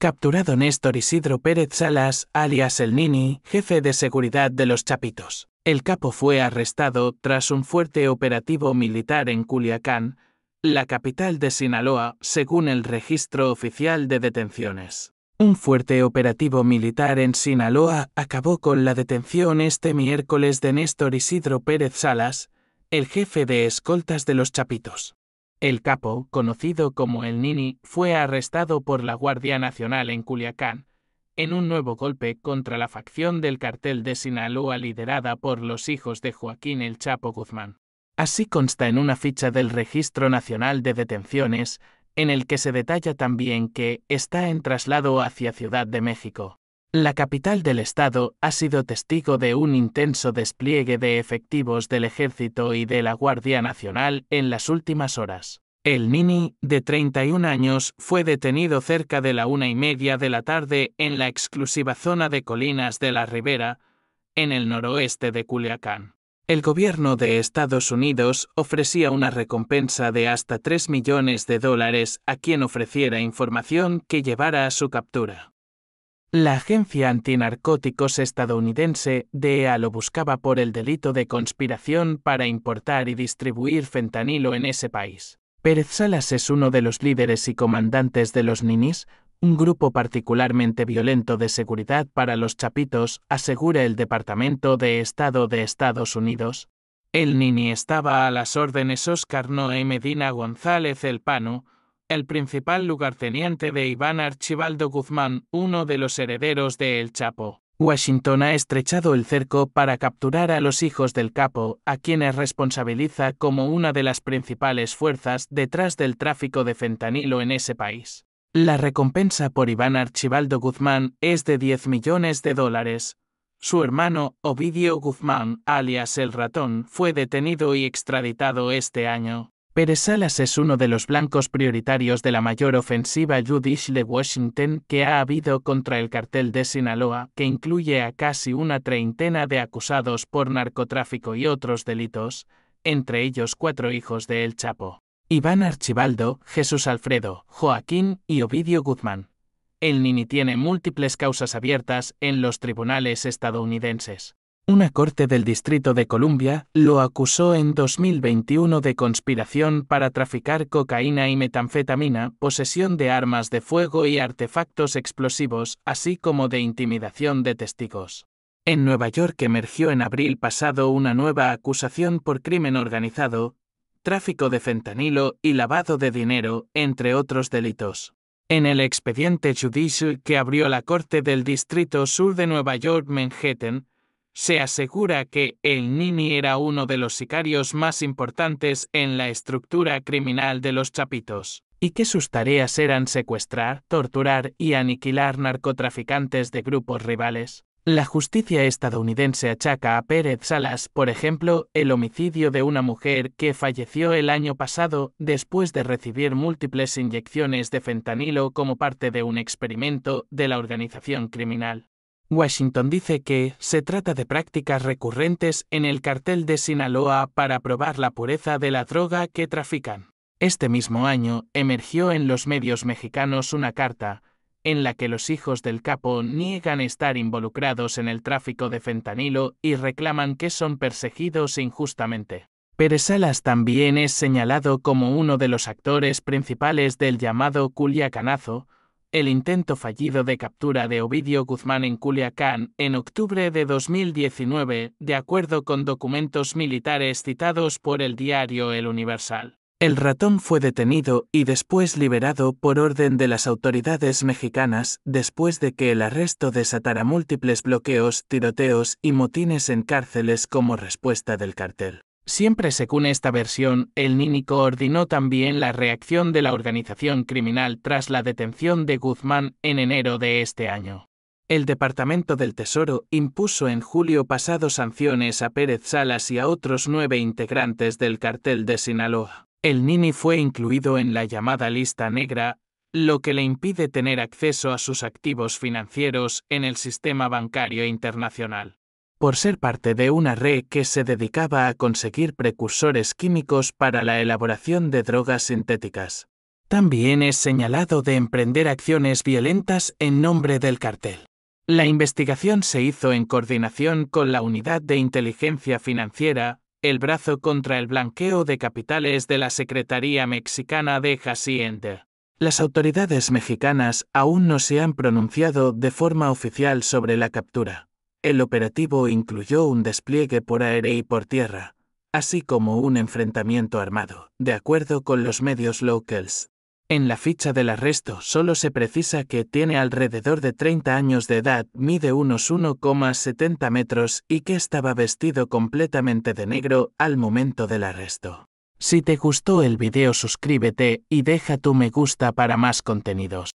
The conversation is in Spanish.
capturado Néstor Isidro Pérez Salas, alias El Nini, jefe de seguridad de los Chapitos. El capo fue arrestado tras un fuerte operativo militar en Culiacán, la capital de Sinaloa, según el registro oficial de detenciones. Un fuerte operativo militar en Sinaloa acabó con la detención este miércoles de Néstor Isidro Pérez Salas, el jefe de escoltas de los Chapitos. El capo, conocido como el Nini, fue arrestado por la Guardia Nacional en Culiacán, en un nuevo golpe contra la facción del cartel de Sinaloa liderada por los hijos de Joaquín el Chapo Guzmán. Así consta en una ficha del Registro Nacional de Detenciones, en el que se detalla también que está en traslado hacia Ciudad de México. La capital del estado ha sido testigo de un intenso despliegue de efectivos del ejército y de la Guardia Nacional en las últimas horas. El Nini, de 31 años, fue detenido cerca de la una y media de la tarde en la exclusiva zona de colinas de la Ribera, en el noroeste de Culiacán. El gobierno de Estados Unidos ofrecía una recompensa de hasta 3 millones de dólares a quien ofreciera información que llevara a su captura. La agencia antinarcóticos estadounidense DEA lo buscaba por el delito de conspiración para importar y distribuir fentanilo en ese país. Pérez Salas es uno de los líderes y comandantes de los Ninis, un grupo particularmente violento de seguridad para los chapitos, asegura el Departamento de Estado de Estados Unidos. El Nini estaba a las órdenes Oscar Noé Medina González El Pano, el principal lugarteniente de Iván Archibaldo Guzmán, uno de los herederos de El Chapo. Washington ha estrechado el cerco para capturar a los hijos del capo, a quienes responsabiliza como una de las principales fuerzas detrás del tráfico de fentanilo en ese país. La recompensa por Iván Archibaldo Guzmán es de 10 millones de dólares. Su hermano, Ovidio Guzmán, alias el ratón, fue detenido y extraditado este año. Pérez Salas es uno de los blancos prioritarios de la mayor ofensiva judicial de Washington que ha habido contra el cartel de Sinaloa, que incluye a casi una treintena de acusados por narcotráfico y otros delitos, entre ellos cuatro hijos de El Chapo. Iván Archibaldo, Jesús Alfredo, Joaquín y Ovidio Guzmán. El Nini tiene múltiples causas abiertas en los tribunales estadounidenses. Una corte del Distrito de Columbia lo acusó en 2021 de conspiración para traficar cocaína y metanfetamina, posesión de armas de fuego y artefactos explosivos, así como de intimidación de testigos. En Nueva York emergió en abril pasado una nueva acusación por crimen organizado, tráfico de fentanilo y lavado de dinero, entre otros delitos. En el expediente judicial que abrió la Corte del Distrito Sur de Nueva York Manhattan, se asegura que el Nini era uno de los sicarios más importantes en la estructura criminal de los Chapitos, y que sus tareas eran secuestrar, torturar y aniquilar narcotraficantes de grupos rivales. La justicia estadounidense achaca a Pérez Salas, por ejemplo, el homicidio de una mujer que falleció el año pasado después de recibir múltiples inyecciones de fentanilo como parte de un experimento de la organización criminal. Washington dice que se trata de prácticas recurrentes en el cartel de Sinaloa para probar la pureza de la droga que trafican. Este mismo año emergió en los medios mexicanos una carta, en la que los hijos del capo niegan estar involucrados en el tráfico de fentanilo y reclaman que son perseguidos injustamente. Pérez Salas también es señalado como uno de los actores principales del llamado Culiacanazo, el intento fallido de captura de Ovidio Guzmán en Culiacán en octubre de 2019, de acuerdo con documentos militares citados por el diario El Universal. El ratón fue detenido y después liberado por orden de las autoridades mexicanas después de que el arresto desatara múltiples bloqueos, tiroteos y motines en cárceles como respuesta del cartel. Siempre según esta versión, el Nini coordinó también la reacción de la organización criminal tras la detención de Guzmán en enero de este año. El Departamento del Tesoro impuso en julio pasado sanciones a Pérez Salas y a otros nueve integrantes del cartel de Sinaloa. El Nini fue incluido en la llamada lista negra, lo que le impide tener acceso a sus activos financieros en el sistema bancario internacional por ser parte de una red que se dedicaba a conseguir precursores químicos para la elaboración de drogas sintéticas. También es señalado de emprender acciones violentas en nombre del cartel. La investigación se hizo en coordinación con la Unidad de Inteligencia Financiera, el brazo contra el blanqueo de capitales de la Secretaría Mexicana de Hacienda. Las autoridades mexicanas aún no se han pronunciado de forma oficial sobre la captura. El operativo incluyó un despliegue por aire y por tierra, así como un enfrentamiento armado, de acuerdo con los medios locals. En la ficha del arresto solo se precisa que tiene alrededor de 30 años de edad, mide unos 1,70 metros y que estaba vestido completamente de negro al momento del arresto. Si te gustó el video suscríbete y deja tu me gusta para más contenidos.